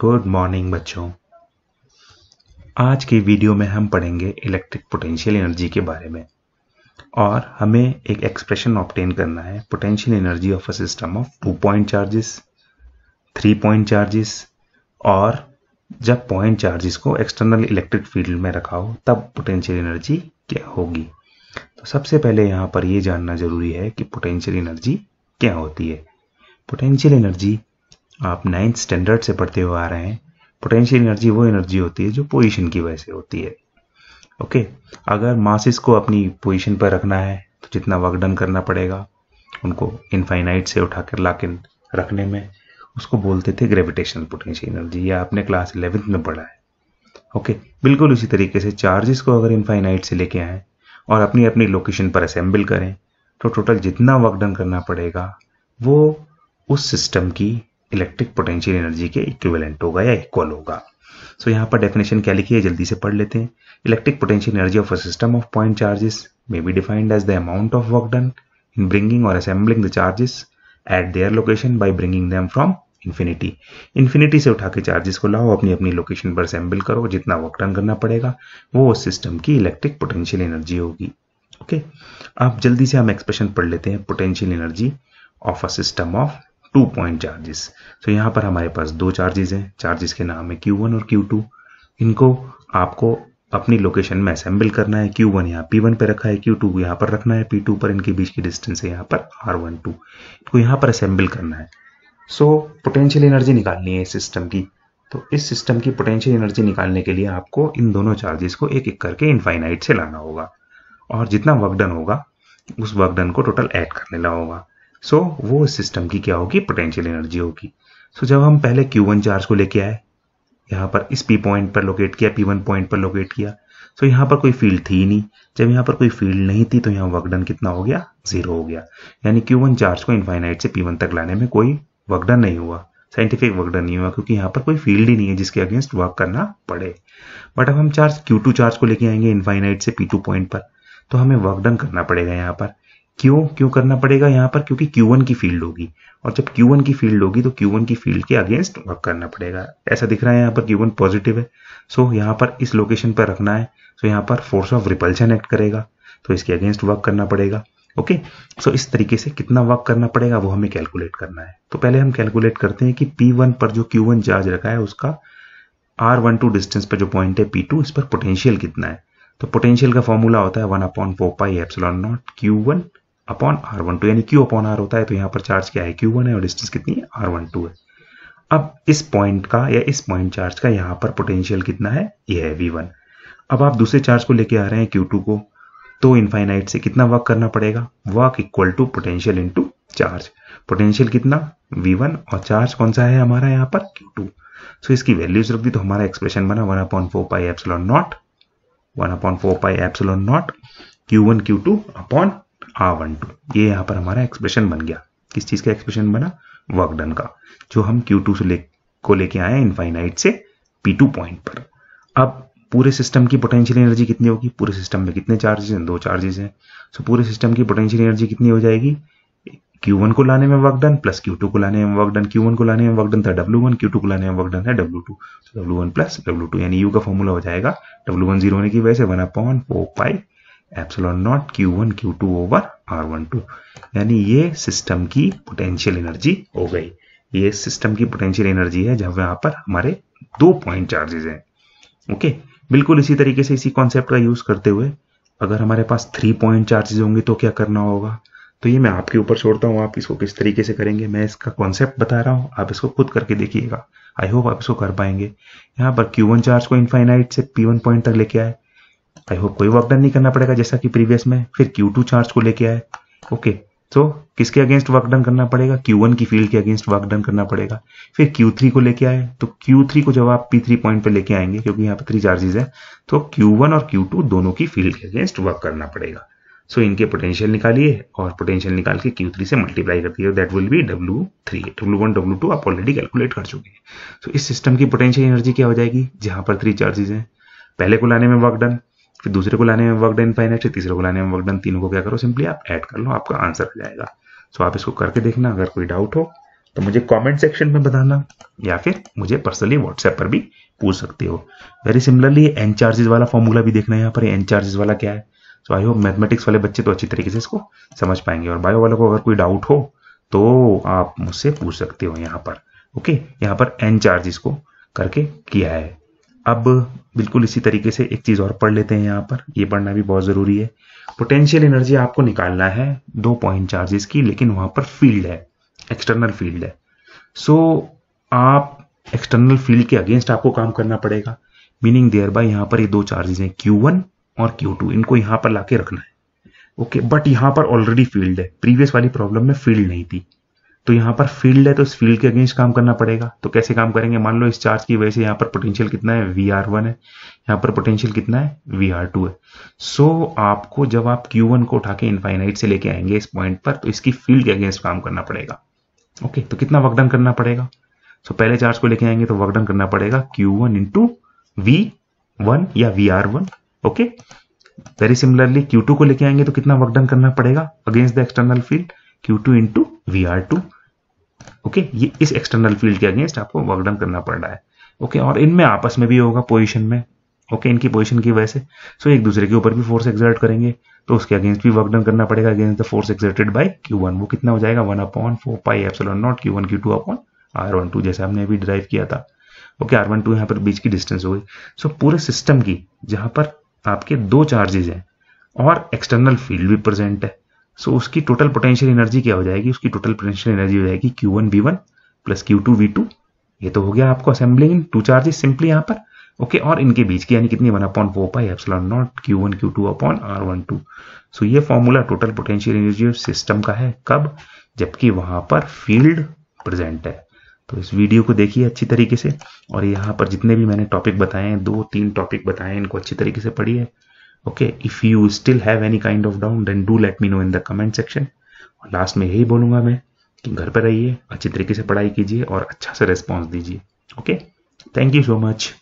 Good morning बच्चों आज के वीडियो में हम पढ़ेंगे इलेक्ट्रिक पोटेंशियल एनर्जी के बारे में और हमें एक एक्सप्रेशन ऑप्टेन करना है potential energy of a system of two point charges three point charges और जब पॉइंट चार्जेस को एक्सटर्नल इलेक्ट्रिक फील्ड में रखा हो तब पोटेंशियल एनर्जी क्या होगी तो सबसे पहले यहाँ पर यह जानना जरूरी है कि पोटेंशियल एनर्जी क्या होती है पोटेंशियल एनर्जी आप नाइन्थ स्टैंडर्ड से पढ़ते हुए आ रहे हैं पोटेंशियल एनर्जी वो एनर्जी होती है जो पोजीशन की वजह से होती है ओके अगर मासिस को अपनी पोजीशन पर रखना है तो जितना वर्क डन करना पड़ेगा उनको इनफाइनाइट से उठा कर ला रखने में उसको बोलते थे ग्रेविटेशनल पोटेंशियल एनर्जी या आपने क्लास इलेवेंथ में पढ़ा है ओके बिल्कुल उसी तरीके से चार्जेस को अगर इनफाइनाइट से लेके आएँ और अपनी अपनी लोकेशन पर असेंबल करें तो टोटल जितना वर्क डन करना पड़ेगा वो उस सिस्टम की इलेक्ट्रिक पोटेंशियल एनर्जी के इक्विवेलेंट होगा या इक्वल होगा सो so, यहाँ पर डेफिनेशन क्या लिखी है जल्दी से पढ़ लेते हैं electric potential energy of a system of point charges may be defined as the amount of work done in bringing और assembling the charges at their location by bringing them from infinity infinity से उठा के charges को लाओ अपनी अपनी location पर assemble करो जितना वर्क डन करना पड़ेगा वो उस सिस्टम की इलेक्ट्रिक पोटेंशियल एनर्जी होगी ओके okay? अब जल्दी से हम एक्सप्रेशन पढ़ लेते हैं potential energy of a system of two point charges तो यहां पर हमारे पास दो चार्जेस हैं चार्जेस के नाम है क्यू वन और क्यू टू इनको आपको अपनी लोकेशन में असेंबल करना है Q1 वन यहाँ पी वन पर रखा है Q2 टू यहाँ पर रखना है P2 पर इनके बीच की डिस्टेंस है यहाँ पर आर वन टू इनको यहाँ पर असेंबल करना है सो पोटेंशियल एनर्जी निकालनी है इस सिस्टम की तो इस सिस्टम की पोटेंशियल एनर्जी निकालने के लिए आपको इन दोनों चार्जेस को एक एक करके इनफाइनाइट से लाना होगा और जितना वर्कडन होगा उस वर्कडन को टोटल ऐड कर लेना होगा सो so, वो सिस्टम की क्या होगी पोटेंशियल एनर्जी होगी सो so, जब हम पहले Q1 चार्ज को लेके आए यहाँ पर इस P पॉइंट पर लोकेट किया P1 पॉइंट पर लोकेट किया सो तो so, यहाँ पर कोई फील्ड थी ही नहीं जब यहाँ पर कोई फील्ड नहीं थी तो यहाँ वर्कडन कितना हो गया जीरो हो गया यानी Q1 चार्ज को इन्फाइनाइट से P1 तक लाने में कोई वर्कडन नहीं हुआ साइंटिफिक वर्कडन नहीं हुआ क्योंकि यहाँ पर कोई फील्ड ही नहीं है जिसके अगेंस्ट वर्क करना पड़े बट अब हम चार्ज टू चार्ज को लेके आएंगे इन्फाइनाइट से टू पॉइंट पर तो हमें वर्कडन करना पड़ेगा यहाँ पर क्यों क्यों करना पड़ेगा यहां पर क्योंकि Q1 की फील्ड होगी और जब Q1 की फील्ड होगी तो Q1 की फील्ड के अगेंस्ट वर्क करना पड़ेगा ऐसा दिख रहा है यहाँ पर Q1 पॉजिटिव है सो so, यहां पर इस लोकेशन पर रखना है सो so, यहाँ पर फोर्स ऑफ रिपल्शन एक्ट करेगा तो इसके अगेंस्ट वर्क करना पड़ेगा ओके okay? सो so, इस तरीके से कितना वर्क करना पड़ेगा वो हमें कैलकुलेट करना है तो पहले हम कैलकुलेट करते हैं कि पी पर जो क्यू चार्ज रखा है उसका आर डिस्टेंस पर जो पॉइंट है पी इस पर पोटेंशियल कितना है तो पोटेंशियल का फॉर्मूला होता है one upon four pi epsilon naught Q one upon R one two यानी क्यू अपॉन आर होता है तो यहां पर चार्ज क्या है क्यू वन है और डिस्टेंस कितनी है आर वन टू है अब इस पॉइंट का या इस पॉइंट चार्ज का यहां पर पोटेंशियल कितना है यह है वी वन अब आप दूसरे चार्ज को लेके आ रहे हैं क्यू टू को तो इनफाइनाइट से कितना वर्क करना पड़ेगा work equal to potential into charge potential कितना वी वन और चार्ज कौन सा है हमारा यहाँ पर क्यू टू सो इसकी वैल्यूज रख दी तो हमारा एक्सप्रेशन बना one upon four pi epsilon naught one upon four pi epsilon naught Q one Q two upon R one two ये यहाँ पर हमारा एक्सप्रेशन बन गया किस चीज़ का एक्सप्रेशन बना वर्क डन का जो हम क्यू टू से ले को लेके आए इनफाइनाइट से पी टू पॉइंट पर अब पूरे सिस्टम की पोटेंशियल एनर्जी कितनी होगी पूरे सिस्टम में कितने चार्जेस हैं दो चार्जेस हैं सो पूरे सिस्टम की पोटेंशियल एनर्जी कितनी हो जाएगी Q1 को लाने में वर्क डन प्लस Q2 को लाने में वर्क डन Q1 को लाने में वर्क डन था W1 Q2 को लाने में वर्क डन है W2 so W1 plus W2 यानी U का फॉर्मूला हो जाएगा W1 जीरो होने की वजह से one upon four pi epsilon naught Q one Q two over R one two यानी ये सिस्टम की पोटेंशियल एनर्जी हो गई ये सिस्टम की पोटेंशियल एनर्जी है जब यहाँ पर हमारे दो पॉइंट चार्जेस हैं ओके बिल्कुल इसी तरीके से इसी कॉन्सेप्ट का यूज करते हुए अगर हमारे पास थ्री पॉइंट चार्जेस होंगे तो क्या करना होगा तो ये मैं आपके ऊपर छोड़ता हूँ आप इसको किस तरीके से करेंगे मैं इसका कॉन्सेप्ट बता रहा हूँ आप इसको खुद करके देखिएगा आई होप आप इसको कर पाएंगे यहाँ पर क्यू वन चार्ज को इनफाइनाइट से पी वन पॉइंट तक लेके आए आई होप कोई वर्कडन नहीं करना पड़ेगा जैसा कि प्रीवियस में फिर क्यू टू चार्ज को लेके आए ओके तो किसके अगेंस्ट वर्क डन करना पड़ेगा क्यू वन की फील्ड के अगेंस्ट वर्क डन करना पड़ेगा फिर क्यू थ्री को लेके आए तो क्यू थ्री को जब आप पी थ्री पॉइंट पे लेके आएंगे क्योंकि यहाँ पे थ्री चार्जेस है तो क्यू वन और क्यू टू दोनों की फील्ड के अगेंस्ट वर्क करना पड़ेगा सो so, इनके पोटेंशियल निकालिए और पोटेंशियल निकाल के क्यू थ्री से मल्टीप्लाई करती है that will be W three W one W two आप ऑलरेडी कैलकुलेट कर चुके हैं सो so, इस सिस्टम की पोटेंशियल एनर्जी क्या हो जाएगी जहां पर थ्री चार्जेस हैं पहले को लाने में वर्क डन फिर दूसरे को लाने में वर्क डन फाइनेट है तीसरे को लाने में वर्क डन तीनों को क्या करो सिंपली आप ऐड कर लो आपका आंसर आ जाएगा सो आप इसको करके देखना अगर कोई डाउट हो तो मुझे कमेंट सेक्शन में बताना या फिर मुझे पर्सनली व्हाट्सएप पर भी पूछ सकते हो वेरी सिमिलरली एन चार्जेस वाला फॉर्मूला भी देखना है यहाँ पर एन चार्जेस वाला क्या है सो आई होप मैथमेटिक्स वाले बच्चे तो अच्छी तरीके से इसको समझ पाएंगे और बायो वालों को अगर कोई डाउट हो तो आप मुझसे पूछ सकते हो यहाँ पर ओके यहाँ पर एन चार्जेस को करके किया है अब बिल्कुल इसी तरीके से एक चीज़ और पढ़ लेते हैं यहां पर यह पढ़ना भी बहुत ज़रूरी है पोटेंशियल एनर्जी आपको निकालना है दो पॉइंट चार्जेस की लेकिन वहां पर फील्ड है एक्सटर्नल फील्ड है सो so, आप एक्सटर्नल फील्ड के अगेंस्ट आपको काम करना पड़ेगा मीनिंग देयर बाय यहां पर ये दो चार्जेस हैं Q1 और Q2 इनको यहां पर लाके रखना है ओके okay, बट यहां पर ऑलरेडी फील्ड है प्रीवियस वाली प्रॉब्लम में फील्ड नहीं थी तो यहां पर फील्ड है तो इस फील्ड के अगेंस्ट काम करना पड़ेगा तो कैसे काम करेंगे मान लो इस चार्ज की वजह से यहां पर पोटेंशियल कितना है वी आर वन है यहां पर पोटेंशियल कितना है वी आर टू है सो so, आपको जब आप क्यू वन को उठा के इनफाइनाइट से लेके आएंगे इस पॉइंट पर तो इसकी फील्ड के अगेंस्ट काम करना पड़ेगा ओके okay, तो कितना वर्कडन करना पड़ेगा सो so, पहले चार्ज को लेके आएंगे तो वर्कडन करना पड़ेगा Q one into V one या V R one okay very similarly Q two को लेके आएंगे तो कितना वर्कडन करना पड़ेगा against the external field Q two into V R two okay ये इस एक्सटर्नल फील्ड के अगेंस्ट आपको वर्कडन करना पड़ रहा है ओके okay, और इनमें आपस में भी होगा पोजिशन में ओके okay, इनकी पोजिशन की वजह से सो एक दूसरे के ऊपर भी फोर्स एक्सर्ट करेंगे तो उसके अगेंस्ट भी वर्कडन करना पड़ेगा against the force exerted by Q one वो कितना हो जाएगा one upon four pi epsilon naught Q one Q two upon R one two जैसे हमने अभी ड्राइव किया था ओके आर वन टू यहाँ पर बीच की डिस्टेंस हो गई सो so, पूरे सिस्टम की जहां पर आपके दो चार्जेज हैं और एक्सटर्नल फील्ड भी प्रेजेंट है सो so, उसकी टोटल पोटेंशियल एनर्जी क्या हो जाएगी उसकी टोटल पोटेंशियल एनर्जी हो जाएगी Q one V one plus Q two V two ये तो हो गया आपको असेंबलिंग इन टू चार्जेस सिंपली यहाँ पर ओके okay, और इनके बीच की यानी कितनी one upon four pi epsilon naught Q one Q two upon R one two so ये formula total potential energy of system का है कब जबकि वहां पर फील्ड प्रेजेंट है तो इस वीडियो को देखिए अच्छी तरीके से और यहाँ पर जितने भी मैंने टॉपिक बताए हैं दो तीन टॉपिक बताए हैं इनको अच्छी तरीके से पढ़िए okay if you still have any kind of doubt then do let me know in the comment section और लास्ट में यही बोलूंगा मैं कि घर पर रहिए अच्छी तरीके से पढ़ाई कीजिए और अच्छा से रेस्पॉन्स दीजिए okay thank you so much